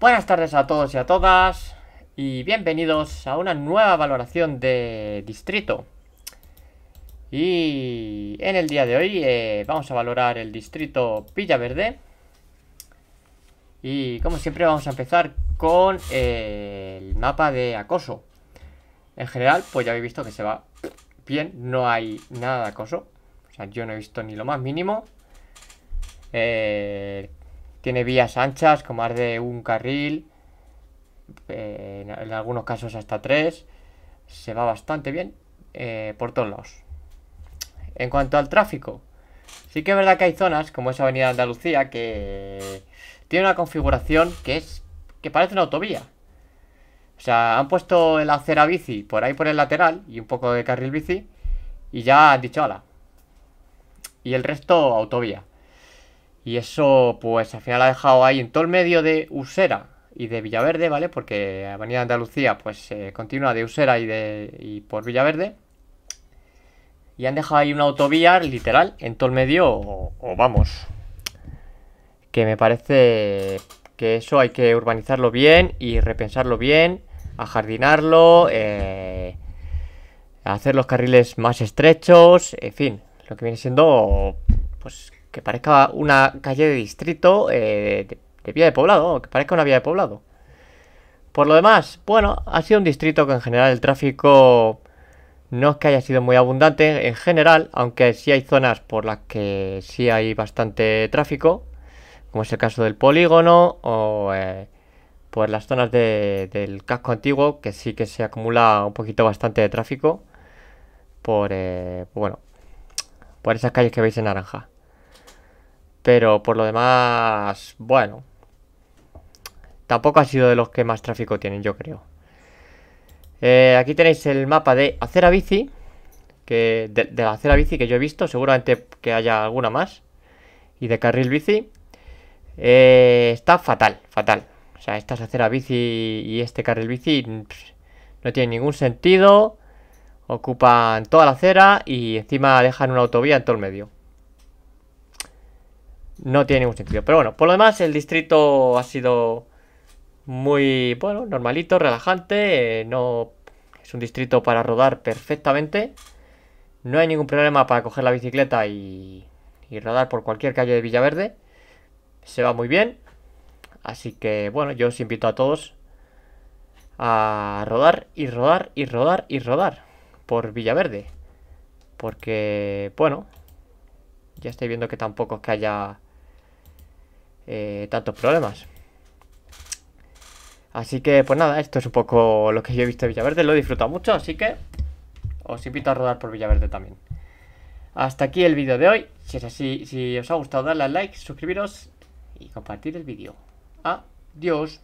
Buenas tardes a todos y a todas y bienvenidos a una nueva valoración de distrito. Y en el día de hoy eh, vamos a valorar el distrito Verde Y como siempre vamos a empezar con eh, el mapa de acoso. En general, pues ya habéis visto que se va bien, no hay nada de acoso. O sea, yo no he visto ni lo más mínimo. Eh, tiene vías anchas como más de un carril, eh, en algunos casos hasta tres. Se va bastante bien eh, por todos lados. En cuanto al tráfico, sí que es verdad que hay zonas, como esa avenida Andalucía, que tiene una configuración que es que parece una autovía. O sea, han puesto el acera bici por ahí por el lateral y un poco de carril bici y ya han dicho ala. Y el resto autovía. Y eso, pues al final ha dejado ahí en todo el medio de Usera y de Villaverde, ¿vale? Porque Avenida Andalucía, pues eh, continúa de Usera y, de, y por Villaverde. Y han dejado ahí una autovía, literal, en todo el medio, o, vamos. Que me parece que eso hay que urbanizarlo bien y repensarlo bien, ajardinarlo, eh, hacer los carriles más estrechos, en fin, lo que viene siendo, pues que parezca una calle de distrito eh, de, vía de poblado, que parezca una vía de poblado. Por lo demás, bueno, ha sido un distrito que en general el tráfico no es que haya sido muy abundante en general, aunque sí hay zonas por las que sí hay bastante tráfico, como es el caso del polígono o eh, por pues las zonas del casco antiguo, que sí que se acumula un poquito bastante de tráfico por, eh, bueno, por esas calles que veis en naranja. Pero por lo demás, bueno. Tampoco ha sido de los que más tráfico tienen, yo creo. Eh, aquí tenéis el mapa de Acera Bici. Que de, la Acera Bici que yo he visto. Seguramente que haya alguna más. Y de Carril Bici. Eh, está fatal, fatal. O sea, estas Acera Bici y este Carril Bici no tiene ningún sentido. Ocupan toda la acera y encima dejan una autovía en todo el medio no tiene ningún sentido. Pero bueno, por lo demás, el distrito ha sido muy, bueno, normalito, relajante. Eh, no es un distrito para rodar perfectamente. No hay ningún problema para coger la bicicleta y, y rodar por cualquier calle de Villaverde. Se va muy bien. Así que, bueno, yo os invito a todos a rodar y rodar y rodar y rodar por Villaverde. Porque, bueno, ya estoy viendo que tampoco es que haya eh, tantos problemas. Así que, pues nada, esto es un poco lo que yo he visto de Villaverde. Lo he disfrutado mucho, así que os invito a rodar por Villaverde también. Hasta aquí el vídeo de hoy. Si es así, si os ha gustado, darle a like, suscribiros y compartir el vídeo. Adiós.